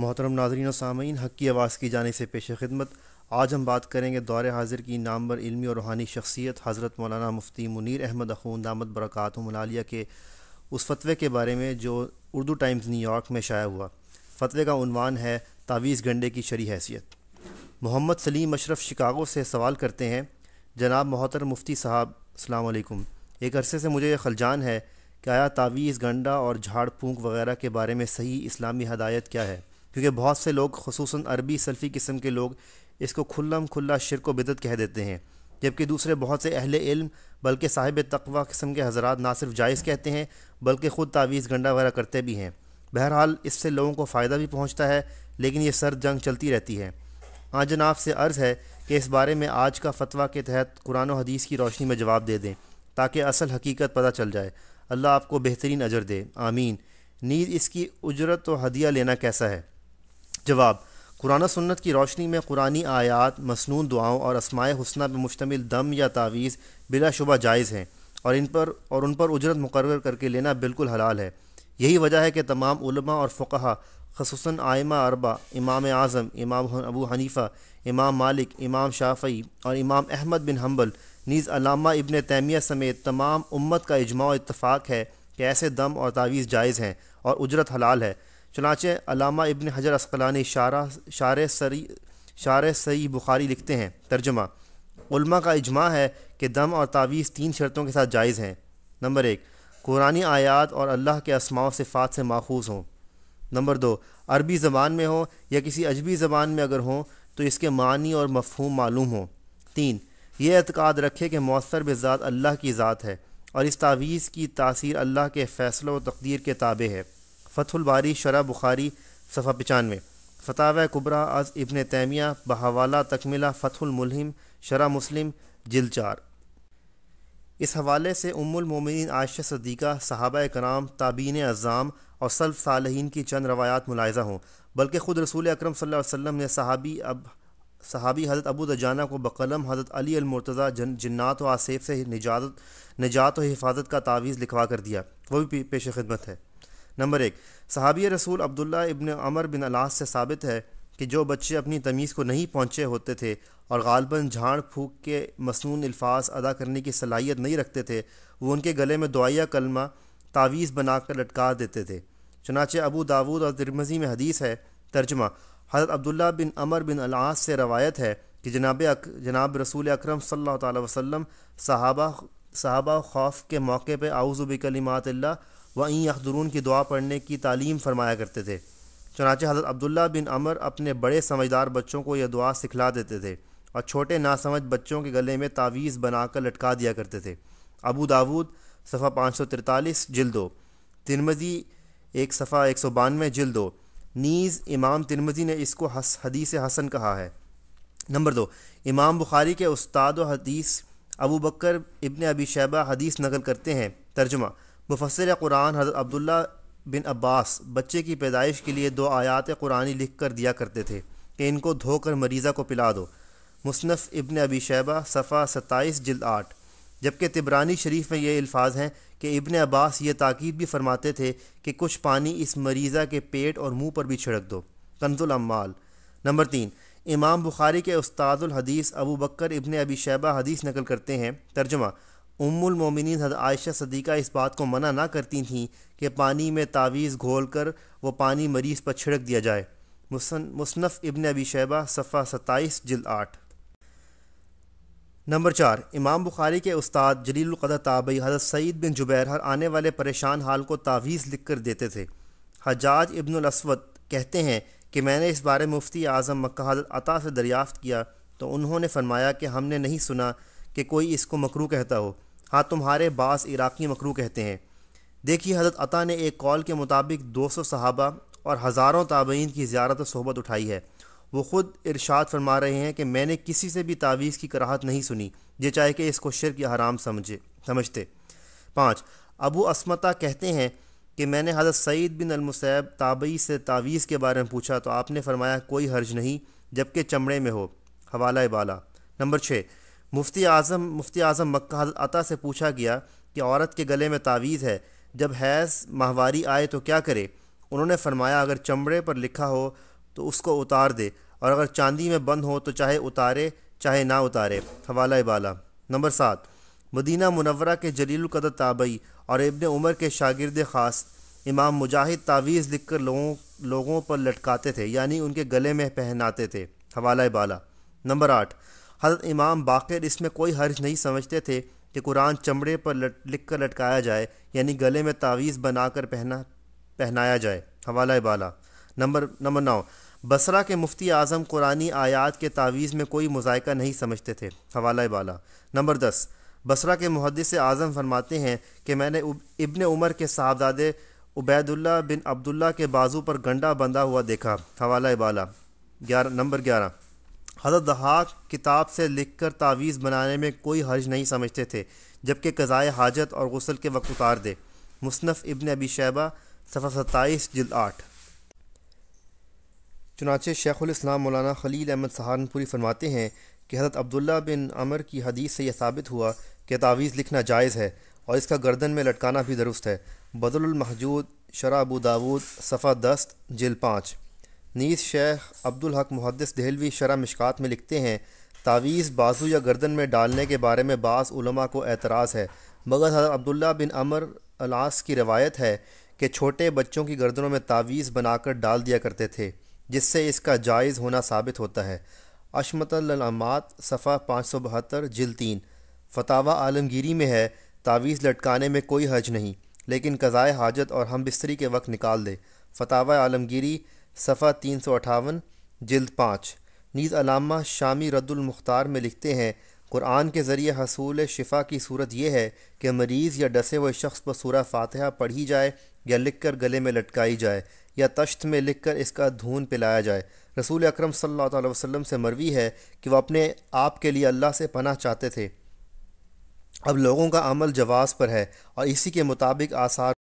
मोहतरम नाजरीन और सामीन हक़ की आवाज़ की जाने से पेश खिदमत आज हम बात करेंगे दौर हाजिर की नामवर इलमी और रूहानी शख्सियत हज़रत मौलाना मुफ्ती मुनीर अहमद अखून दामद बरक़ात मलालिया के उस फतवे के बारे में जो उर्दू टाइम्स न्यूयॉर्क में शाया हुआ फतवे का उनवान है तावीज़ गंडे की शरी हैसियत मोहम्मद सलीम अशरफ शिकागो से सवाल करते हैं जनाब मोहतर मुफ्ती साहब अलकुम एक अरसे से मुझे यह खलजान है कि आया तावीज़ गंडा और झाड़ फूँक वगैरह के बारे में सही इस्लामी हदायत क्या है क्योंकि बहुत से लोग खसूस अरबी सल्फ़ी किस्म के लोग इसको खुल्लम खुल्ला शिरक व बिदत कह देते हैं जबकि दूसरे बहुत से अहल इल्म बल्कि साहिब तकवा किस्म के हजरात ना सिर्फ जायज़ कहते हैं बल्कि ख़ुद तावीज़ गंडा वगैरह करते भी हैं बहरहाल इससे लोगों को फ़ायदा भी पहुँचता है लेकिन ये सर जंग चलती रहती है आज हाँ जनाब से अर्ज़ है कि इस बारे में आज का फतवा के तहत कुरान हदीस की रोशनी में जवाब दे दें ताकि असल हकीकत पता चल जाए अल्लाह आपको बेहतरीन अजर दे आमीन नींद इसकी उजरत व हदिया लेना कैसा है जवाब कुरान सुन्नत की रोशनी में कुरानी आयात मसनू दुआओं और असमाय हसना पर मुश्तमिल दम या तावीज़ बिलाशुबा जायज़ हैं और इन पर और उन पर उजरत मुकर करके लेना बिल्कुल हलाल है यही वजह है कि तमाम उलमा और फकह खसूस आयमा अरबा इमाम आज़म इमाम अबू हनीफ़ा इमाम मालिक इमाम शाफ़ी और इमाम अहमद बिन हम्बल नीज़ अलामा इबन तैमिया समेत तमाम उम्मत का इजमा इतफ़ाक़ है कि ऐसे दम और तावीज़ जायज़ हैं और उजरत हलाल है चुनाचे अलामा इबन हजर अस्कलानी शारा शार सरी शार सई बुखारी लिखते हैं तर्जमा उल्मा का इजमा है कि दम और तावीज़ तीन शर्तों के साथ जायज़ हैं नंबर एक कुरानी आयात और अल्लाह के से सिफ़ात से माखूज हों नंबर दो अरबी ज़बान में हो या किसी अजबी ज़बान में अगर हों तो इसके मानी और मफहूम मालूम हों तीन ये एतक़ाद रखे कि मौसर बज़ात अल्लाह की ज़ात है और इस तावीज़ की तासीर अल्लाह के फ़ैसलों और तकदीर के ताबे है फ़तुलबारी शरा बुखारी सफ़ा पचानवे फ़ताव कुबरा अज़ इबन तैमिया बहावाला तकमिला फ़तुलमलहिम शरा मुस्लिम जिल चार इस हवाले से उम्मिन आयशा सदीक़ा साहब कराम ताबीन अज़ाम और सल्फ सालहीन की चंद रवायात मुलायजा हों बल्कि ख़ुद रसूल अक्रम वसम ने सहाबी अब सहाबी हज़रत अबू दजाना को बकलम हज़रत अली अलमरतज़ा जन जन्नात व आसेफ से निजात निजात व हिफाजत का तावीज़ लिखवा कर दिया वो भी पेश खिदमत है नंबर एक सहाबी रसूल अब्दुल्ला इबन अमर बिन अलास से साबित है कि जो बच्चे अपनी तमीज़ को नहीं पहुँचे होते थे और गालबन झाड़ फूक के मसनून अल्फाज अदा करने की सलाहियत नहीं रखते थे वो उनके गले में दुआया कलमा तावीज़ बनाकर लटका देते थे चनाचे अबू दाऊद और दरमजी में हदीस है तर्जमा हज़रत अब्दुल्ला बिन अमर बिन अलास से रवायत है कि जनाब अक, जनाब रसूल अक्रम सल्ला वसम सहाबा सहाबा खौफ के मौके पर आउज़ुबिकलिमात व वहीं अखदरून की दुआ पढ़ने की तालीम फरमाया करते थे चनाचे हज़रत अब्दुल्ला बिन अमर अपने बड़े समझदार बच्चों को यह दुआ सिखला देते थे और छोटे नासमझ बच्चों के गले में तावीज़ बनाकर लटका दिया करते थे अबू दाऊद सफ़ा पाँच सौ तिरतालीस जल दो तिरमजी एक सफ़ा एक सौ बानवे जल दो नीज़ इमाम तिरमजी ने इसको हस, हदीस हसन कहा है नंबर दो इमाम बुखारी के उस्ताद हदीस अबू बकर इबन अबी शैबा हदीस नकल करते हैं तर्जमा मुफसर कुरान हज़रत अब्दुल्ला बिन अब्बास बच्चे की पैदाइश के लिए दो आयात कुरानी लिख कर दिया करते थे कि इनको धोकर मरीज़ा को पिला दो मुसनफ़ इबन अबी शैबा सफ़ा सत्ताईस जल्द आठ जबकि तिबरानी शरीफ में ये अल्फाज हैं कि इबन अब्बास ये ताकीद भी फरमाते थे कि कुछ पानी इस मरीज़ा के पेट और मुँह पर भी छिड़क दो कंजुल नंबर तीन इमाम बुखारी के उस्तादुल हदीस अबू बकर इबन अबी शैबा हदीस नकल करते हैं तर्जमा उम्मुल मोमिनीन हद आयशा सदीक़ा इस बात को मना ना करती थीं कि पानी में तावीज़ घोल कर वह पानी मरीज़ पर छिड़क दिया जाए मुसनफ़ इबन अबी शैबा सफ़ा सत्ताईस जल आठ नंबर चार इमाम बुखारी के उस्ताद जलील ताबई हज़रत सईद बिन जुबैर हर आने वाले परेशान हाल को तावीज़ लिख कर देते थे हजाज इबन असवद कहते हैं कि मैंने इस बारे मुफ्ती आज़म मक्का हज़रत अता से दरियाफ़्त किया तो उन्होंने फरमाया कि हमने नहीं सुना कि कोई इसको मकरू कहता हो हाँ तुम्हारे बास इराकी मकरू कहते हैं देखिए हज़रत अता ने एक कॉल के मुताबिक दो सौ सहाबा और हज़ारों ताबीन की ज्यारत सोहबत उठाई है वो ख़ुद इरशाद फरमा रहे हैं कि मैंने किसी से भी तावीज़ की कराहत नहीं सुनी ये चाहे कि इसको शिरक या हराम समझे समझते पाँच अबू असमता कहते हैं कि मैंने हज़रत सईद बिन अलमसैब ताबी से तावीज़ के बारे में पूछा तो आपने फरमाया कोई हर्ज नहीं जबकि चमड़े में हो हवाला बाला नंबर छः मुफ्ती आज़म मुफ्ती आज़म मक्का अता से पूछा गया कि औरत के गले में तावीज़ है जब हैज़ माहवारी आए तो क्या करे उन्होंने फरमाया अगर चमड़े पर लिखा हो तो उसको उतार दे और अगर चांदी में बंद हो तो चाहे उतारे चाहे ना उतारे हवाला इबाला नंबर सात मदीना मुनवरा के जलील कदर ताबई और इबन उमर के शागिर्द ख़ास इमाम मुजाहिद तावीज़ लिख कर लोगों लोगों पर लटकाते थे यानी उनके गले में पहनाते थे हवाला बाला नंबर आठ हज़रत इमाम बाकर इसमें कोई हर्ज नहीं समझते थे कि कुरान चमड़े पर लट, लिख कर लटकाया जाए यानी गले में तावीज़ बनाकर पहना पहनाया जाए हवाला बाला नंबर नंबर नौ बसरा के मुफ्ती आज़म कुरानी आयात के तावीज़ में कोई मजायका नहीं समझते थे हवाला बाला नंबर दस बसरा के मुहदस आज़म फरमाते हैं कि मैंने इबन उमर के साहबजादे उबैदुल्ला बिन अब्दुल्ला के बाजू पर गंडा बंधा हुआ देखा हवाला बाला ग्यारह नंबर ग्यारह हज़रत दहाक किताब से लिख कर तावीज़ बनाने में कोई हर्ज नहीं समझते थे जबकि कज़ाए हाजत और गसल के वक्त उतार दे मुसनफ़ इबन अबी शैबा सफ़ा सत्ताईस जल आठ चुनाचे शेख़ुलस्लाम मौलाना खलील अहमद सहारनपुरी फरमाते हैं कि हज़रत अब्दुल्ला बिन अमर की हदीस से यह साबित हुआ कि तावीज़ लिखना जायज़ है और इसका गर्दन में लटकाना भी दुरुस्त है बदलमहजूद शराबू दाऊद सफ़ा दस्त जल पाँच नीज़ शेख अब्दुल हक मुहदस दहलवी शरा मिशकात में लिखते हैं तावीज़ बाजू या गर्दन में डालने के बारे में बासमा को एतराज़ है मगर हजरत अब्दुल्ला बिन अमर अलास की रवायत है कि छोटे बच्चों की गर्दनों में तावीज़ बनाकर डाल दिया करते थे जिससे इसका जायज़ होना साबित होता है अशमतलमात सफ़ा पाँच सौ बहत्तर जल तीन फतावा आलमगिरी में है तावीज़ लटकाने में कोई हज नहीं लेकिन कज़ाए हाजत और हम बिस्तरी के वक्त निकाल दे फतावा आलमगिरी सफ़ा तीन सौ अठावन जल्द पाँच नीज़ अलामा शामी रद्दुलमुख्तार में लिखते हैं कुरान के ज़रिए हसूल शिफा की सूरत यह है कि मरीज़ या डसे हुए शख्स पर सूरह फातहा पढ़ी जाए या लिख कर गले में लटकाई जाए या तश्त में लिख कर इसका धून पिलाया जाए रसूल अक्रम सम से मरवी है कि वह अपने आप के लिए अल्लाह से पनाह चाहते थे अब लोगों का अमल जवाज़ पर है और इसी के मुताबिक आसार